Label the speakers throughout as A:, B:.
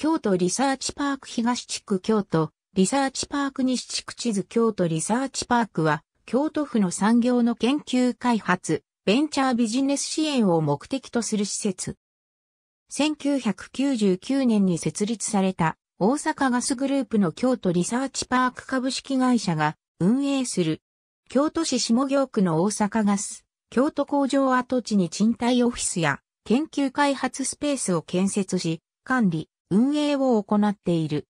A: 京都リサーチパーク東地区京都リサーチパーク西地区地図京都リサーチパークは京都府の産業の研究開発、ベンチャービジネス支援を目的とする施設。1999年に設立された大阪ガスグループの京都リサーチパーク株式会社が運営する京都市下京区の大阪ガス、京都工場跡地に賃貸オフィスや研究開発スペースを建設し、管理、運営を行っている。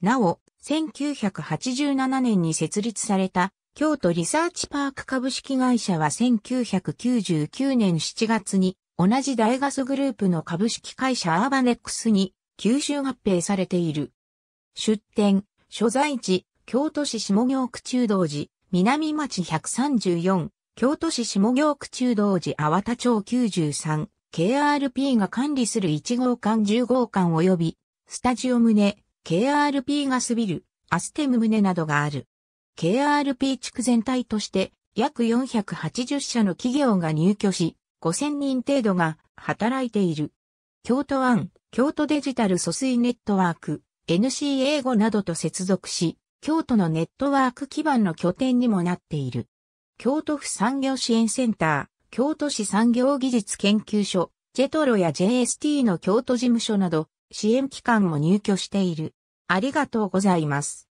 A: なお、1987年に設立された京都リサーチパーク株式会社は1999年7月に同じ大ガスグループの株式会社アーバネックスに吸収合併されている。出店、所在地、京都市下京区中道寺、南町134、京都市下京区中道寺淡田町93、KRP が管理する1号館10号館及び、スタジオ棟、KRP ガスビル、アステム棟などがある。KRP 地区全体として、約480社の企業が入居し、5000人程度が働いている。京都湾、京都デジタル疎水ネットワーク、NCA 5などと接続し、京都のネットワーク基盤の拠点にもなっている。京都府産業支援センター、京都市産業技術研究所、ジェトロや JST の京都事務所など、支援機関も入居している。ありがとうございます。